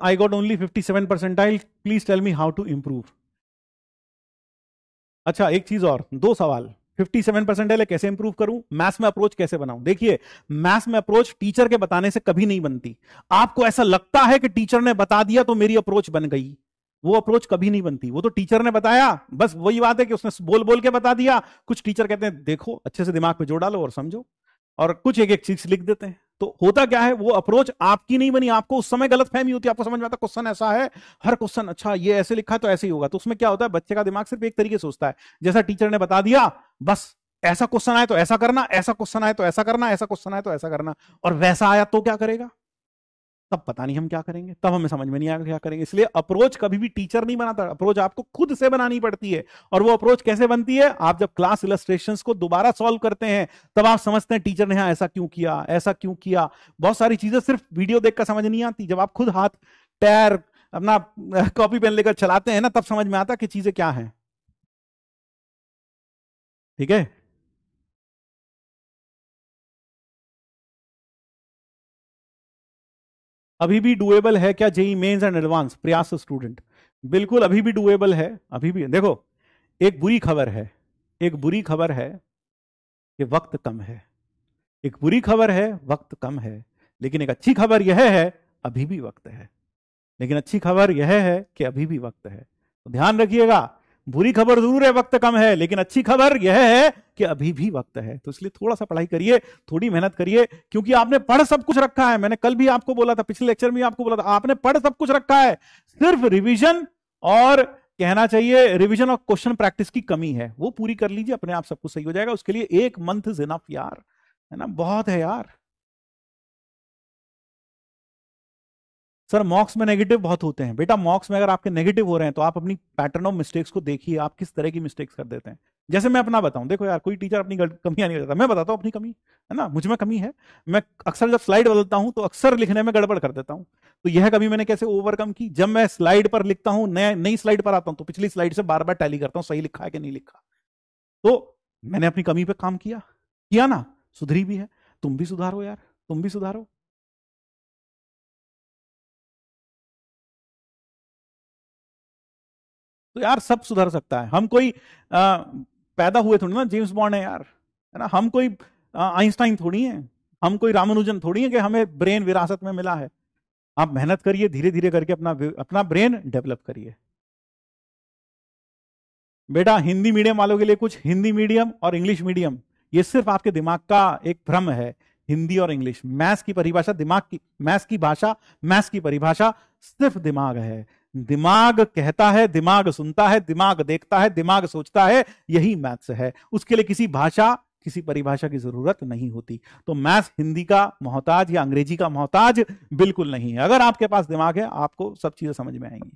I got only 57 percentile. Please tell me how to improve. अच्छा एक चीज और दो सवाल 57 परसेंटाइल कैसे इंप्रूव करूं मैथ्स में अप्रोच कैसे बनाऊं देखिए मैथ्स में अप्रोच टीचर के बताने से कभी नहीं बनती आपको ऐसा लगता है कि टीचर ने बता दिया तो मेरी अप्रोच बन गई वो अप्रोच कभी नहीं बनती वो तो टीचर ने बताया बस वही बात है कि उसने बोल बोल के बता दिया कुछ टीचर कहते हैं देखो अच्छे से दिमाग पे जोड़ा लो और समझो और कुछ एक एक चीज लिख देते हैं तो होता क्या है वो अप्रोच आपकी नहीं बनी आपको उस समय गलत फहमी होती है आपको समझ में आता क्वेश्चन ऐसा है हर क्वेश्चन अच्छा ये ऐसे लिखा है तो ऐसे ही होगा तो उसमें क्या होता है बच्चे का दिमाग सिर्फ एक तरीके से सोचता है जैसा टीचर ने बता दिया बस ऐसा क्वेश्चन आए तो ऐसा करना ऐसा क्वेश्चन आए तो ऐसा करना ऐसा क्वेश्चन आए तो ऐसा करना और वैसा आया तो क्या करेगा तब पता नहीं हम क्या करेंगे तब हमें समझ में नहीं आएगा क्या करेंगे इसलिए अप्रोच कभी भी टीचर नहीं बनाता अप्रोच आपको खुद से बनानी पड़ती है और वो अप्रोच कैसे बनती है आप जब क्लास इलस्ट्रेशन को दोबारा सॉल्व करते हैं तब आप समझते हैं टीचर ने हाँ ऐसा क्यों किया ऐसा क्यों किया बहुत सारी चीजें सिर्फ वीडियो देखकर समझ नहीं आती जब आप खुद हाथ टैर अपना कॉपी पेन लेकर चलाते हैं ना तब समझ में आता कि चीजें क्या है ठीक है अभी भी डुएबल है क्या जेई मेन्स एंड एडवांस प्रयास स्टूडेंट बिल्कुल अभी भी डुएबल है अभी भी देखो एक बुरी खबर है एक बुरी खबर है कि वक्त कम है एक बुरी खबर है वक्त कम है लेकिन एक अच्छी खबर यह है अभी भी वक्त है लेकिन अच्छी खबर यह है कि अभी भी वक्त है तो ध्यान रखिएगा बुरी खबर जरूर है वक्त कम है लेकिन अच्छी खबर यह है कि अभी भी वक्त है तो इसलिए थोड़ा सा पढ़ाई करिए थोड़ी मेहनत करिए क्योंकि आपने पढ़ सब कुछ रखा है मैंने कल भी आपको बोला था पिछले लेक्चर में आपको बोला था आपने पढ़ सब कुछ रखा है सिर्फ रिविजन और कहना चाहिए रिविजन और क्वेश्चन प्रैक्टिस की कमी है वो पूरी कर लीजिए अपने आप सब कुछ सही हो जाएगा उसके लिए एक मंथ इज इनफ यार है ना बहुत है यार सर मॉक्स में नेगेटिव बहुत होते हैं बेटा मॉक्स में अगर आपके नेगेटिव हो रहे हैं तो आप अपनी पैटर्न ऑफ मिस्टेक्स को देखिए आप किस तरह की मिस्टेक्स कर देते हैं जैसे मैं अपना बताऊं देखो यार कोई टीचर अपनी कमियां नहीं करता मैं बताता हूँ अपनी कमी है ना मुझ में कमी है मैं अक्सर जब स्लाइड बदलता हूँ तो अक्सर लिखने में गड़बड़ कर देता हूँ तो यह कमी मैंने कैसे ओवरकम की जब मैं स्लाइड पर लिखता हूँ नया नई स्लाइड पर आता हूँ तो पिछली स्लाइड से बार बार टैली करता हूँ सही लिखा है कि नहीं लिखा तो मैंने अपनी कमी पर काम किया किया ना सुधरी भी है तुम भी सुधारो यार तुम भी सुधारो तो यार सब सुधर सकता है हम कोई आ, पैदा हुए थोड़ी ना जेम्स बॉन्ड है यार है ना हम कोई आइंस्टाइन थोड़ी है हम कोई रामानुजन थोड़ी है कि हमें ब्रेन विरासत में मिला है आप मेहनत करिए धीरे धीरे करके अपना अपना ब्रेन डेवलप करिए बेटा हिंदी मीडियम वालों के लिए कुछ हिंदी मीडियम और इंग्लिश मीडियम ये सिर्फ आपके दिमाग का एक भ्रम है हिंदी और इंग्लिश मैथ्स की परिभाषा दिमाग की मैथ्स की भाषा मैथ्स की परिभाषा सिर्फ दिमाग है दिमाग कहता है दिमाग सुनता है दिमाग देखता है दिमाग सोचता है यही मैथ्स है उसके लिए किसी भाषा किसी परिभाषा की जरूरत नहीं होती तो मैथ्स हिंदी का मोहताज या अंग्रेजी का मोहताज बिल्कुल नहीं है अगर आपके पास दिमाग है आपको सब चीजें समझ में आएंगी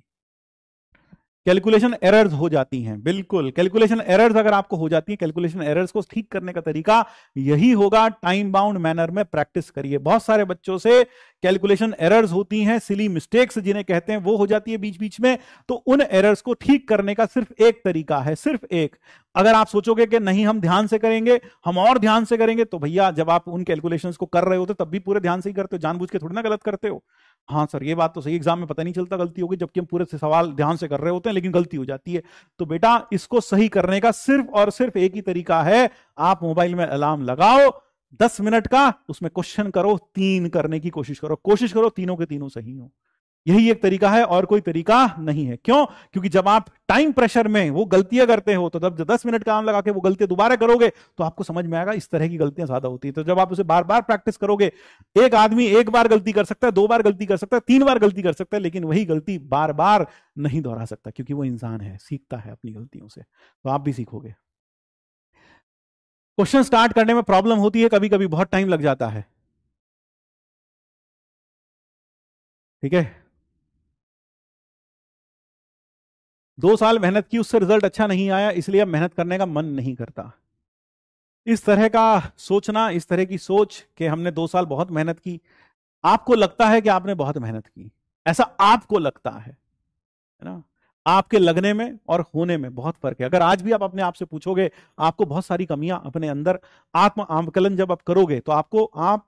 कैलकुलेशन एरर्स हो जाती हैं बिल्कुल कैलकुलेशन एरर्स अगर आपको हो जाती है कैलकुलेशन एरर्स को ठीक करने का तरीका यही होगा टाइम बाउंड मैनर में प्रैक्टिस करिए बहुत सारे बच्चों से कैलकुलेशन एरर्स होती हैं सिली मिस्टेक्स जिन्हें कहते हैं वो हो जाती है बीच बीच में तो उन एरर्स को ठीक करने का सिर्फ एक तरीका है सिर्फ एक अगर आप सोचोगे कि नहीं हम ध्यान से करेंगे हम और ध्यान से करेंगे तो भैया जब आप उन कैलकुलेशन को कर रहे होते तब भी पूरे ध्यान से ही करते हो जानबूझ के थोड़ी ना गलत करते हो हाँ सर ये बात तो सही एग्जाम में पता नहीं चलता गलती होगी जबकि हम पूरे से सवाल ध्यान से कर रहे होते हैं लेकिन गलती हो जाती है तो बेटा इसको सही करने का सिर्फ और सिर्फ एक ही तरीका है आप मोबाइल में अलार्म लगाओ दस मिनट का उसमें क्वेश्चन करो तीन करने की कोशिश करो कोशिश करो तीनों के तीनों सही हो यही एक तरीका है और कोई तरीका नहीं है क्यों क्योंकि जब आप टाइम प्रेशर में वो गलतियां करते हो तो जब दस मिनट काम लगा के वो गलतियां दोबारा करोगे तो आपको समझ में आएगा इस तरह की गलतियां ज्यादा होती है तो जब आप उसे बार बार प्रैक्टिस करोगे एक आदमी एक बार गलती कर सकता है दो बार गलती कर सकता है तीन बार गलती कर सकता है लेकिन वही गलती बार बार नहीं दोहरा सकता क्योंकि वो इंसान है सीखता है अपनी गलतियों से तो आप भी सीखोगे क्वेश्चन स्टार्ट करने में प्रॉब्लम होती है कभी कभी बहुत टाइम लग जाता है ठीक है दो साल मेहनत की उससे रिजल्ट अच्छा नहीं आया इसलिए अब मेहनत करने का मन नहीं करता इस तरह का सोचना इस तरह की सोच कि हमने दो साल बहुत मेहनत की आपको लगता है कि आपने बहुत मेहनत की ऐसा आपको लगता है ना आपके लगने में और होने में बहुत फर्क है अगर आज भी आप अपने आप से पूछोगे आपको बहुत सारी कमियां अपने अंदर आत्म आंकलन जब आप करोगे तो आपको आप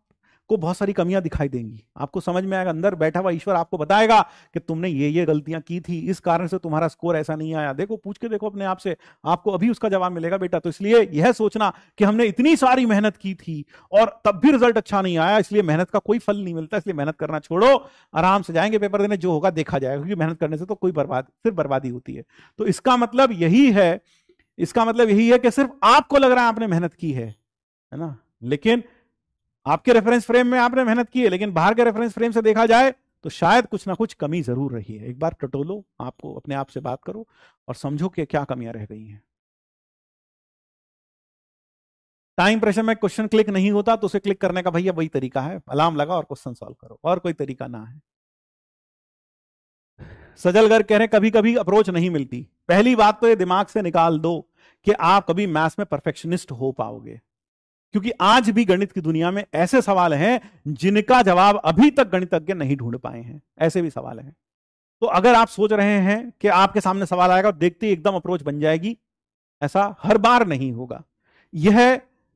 को बहुत सारी कमियां दिखाई देंगी आपको समझ में आएगा अंदर बैठा हुआ ईश्वर आपको बताएगा कि तुमने ये ये गलतियां की थी इस कारण से तुम्हारा स्कोर ऐसा नहीं आया देखो पूछ के देखो अपने आप से आपको अभी उसका जवाब मिलेगा बेटा तो इसलिए यह सोचना कि हमने इतनी सारी मेहनत की थी और तब भी रिजल्ट अच्छा नहीं आया इसलिए मेहनत का कोई फल नहीं मिलता इसलिए मेहनत करना छोड़ो आराम से जाएंगे पेपर देने जो होगा देखा जाएगा क्योंकि मेहनत करने से तो कोई बर्बाद सिर्फ बर्बादी होती है तो इसका मतलब यही है इसका मतलब यही है कि सिर्फ आपको लग रहा है आपने मेहनत की है है ना लेकिन आपके रेफरेंस फ्रेम में आपने मेहनत की है लेकिन बाहर के रेफरेंस फ्रेम से देखा जाए तो शायद कुछ ना कुछ कमी जरूर रही है एक बार टटोलो आपको अपने आप से बात करो और समझो कि क्या कमियां रह गई हैं टाइम प्रेशर में क्वेश्चन क्लिक नहीं होता तो उसे क्लिक करने का भैया वही तरीका है अलार्म लगा और क्वेश्चन सॉल्व करो और कोई तरीका ना है सजल गर्ग कह रहे कभी कभी अप्रोच नहीं मिलती पहली बात तो ये दिमाग से निकाल दो कि आप कभी मैथ्स में परफेक्शनिस्ट हो पाओगे क्योंकि आज भी गणित की दुनिया में ऐसे सवाल हैं जिनका जवाब अभी तक गणितज्ञ नहीं ढूंढ पाए हैं ऐसे भी सवाल हैं तो अगर आप सोच रहे हैं कि आपके सामने सवाल आएगा और देखते ही एकदम अप्रोच बन जाएगी ऐसा हर बार नहीं होगा यह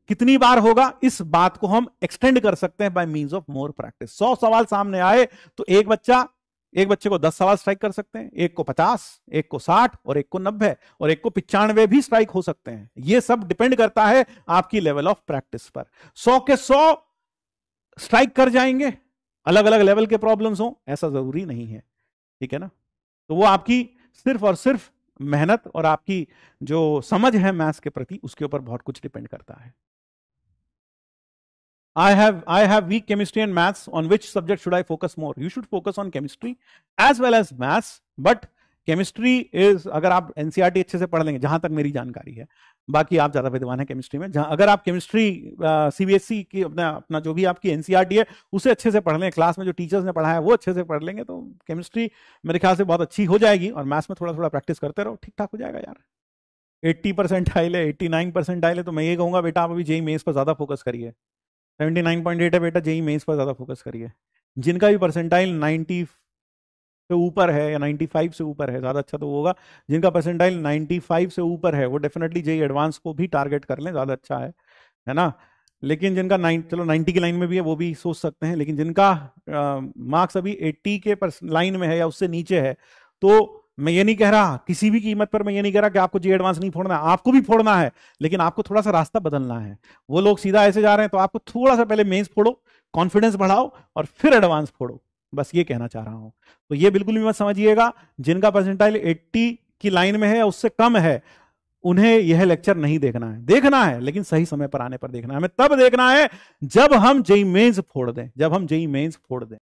कितनी बार होगा इस बात को हम एक्सटेंड कर सकते हैं by means of more practice सौ सवाल सामने आए तो एक बच्चा एक बच्चे को दस सवाल स्ट्राइक कर सकते हैं एक को पचास एक को साठ और एक को नब्बे और एक को पिचानवे भी स्ट्राइक हो सकते हैं यह सब डिपेंड करता है आपकी लेवल ऑफ प्रैक्टिस पर सौ के सौ स्ट्राइक कर जाएंगे अलग अलग लेवल के प्रॉब्लम्स हो ऐसा जरूरी नहीं है ठीक है ना तो वो आपकी सिर्फ और सिर्फ मेहनत और आपकी जो समझ है मैथ्स के प्रति उसके ऊपर बहुत कुछ डिपेंड करता है I have, I have weak chemistry and maths on which subject should I focus more? You should focus on chemistry as well as maths but chemistry is अगर आप एनसीईआरटी e अच्छे से पढ़ लेंगे जहां तक मेरी जानकारी है बाकी आप ज्यादा विद्वान है केमिस्ट्री में जहां अगर आप केमिस्ट्री सीबीएसई e की अपना अपना जो भी आपकी एनसीईआरटी e है उसे अच्छे से पढ़ लें क्लास में जो टीचर्स ने पढ़ाया है वो अच्छे से पढ़ लेंगे तो केमिस्ट्री मेरे ख्याल से बहुत अच्छी हो जाएगी और मैथ्स में थोड़ा थोड़ा प्रैक्टिस करते रहो ठीक ठाक हो जाएगा यार एट्टी परसेंट ले एट्टी नाइन परसेंट ले तो मैं ये कहूँगा बेटा आप अभी जेई मेन्स पर ज्यादा फोकस करिए सेवेंटी नाइन पॉइंट एट है बेटा जेई मेन्स पर ज़्यादा फोकस करिए जिनका भी परसेंटाइल नाइन्टी से ऊपर है या 95 से ऊपर है ज़्यादा अच्छा तो होगा जिनका परसेंटाइल 95 से ऊपर है वो डेफिनेटली जेई एडवांस को भी टारगेट कर लें ज़्यादा अच्छा है है ना लेकिन जिनका नाइन चलो 90 की लाइन में भी है वो भी सोच सकते हैं लेकिन जिनका मार्क्स अभी 80 के पर लाइन में है या उससे नीचे है तो मैं ये नहीं कह रहा किसी भी कीमत पर मैं ये नहीं कह रहा कि आपको जी एडवांस नहीं फोड़ना है आपको भी फोड़ना है लेकिन आपको थोड़ा सा रास्ता बदलना है वो लोग सीधा ऐसे जा रहे हैं तो आपको थोड़ा सा पहले मेन्स फोड़ो कॉन्फिडेंस बढ़ाओ और फिर एडवांस फोड़ो बस ये कहना चाह रहा हूं तो ये बिल्कुल भी मत समझिएगा जिनका परसेंटाइल एट्टी की लाइन में है उससे कम है उन्हें यह लेक्चर नहीं देखना है देखना है लेकिन सही समय पर आने पर देखना है हमें तब देखना है जब हम जई मेन्स फोड़ दें जब हम जई मेन्स फोड़ दें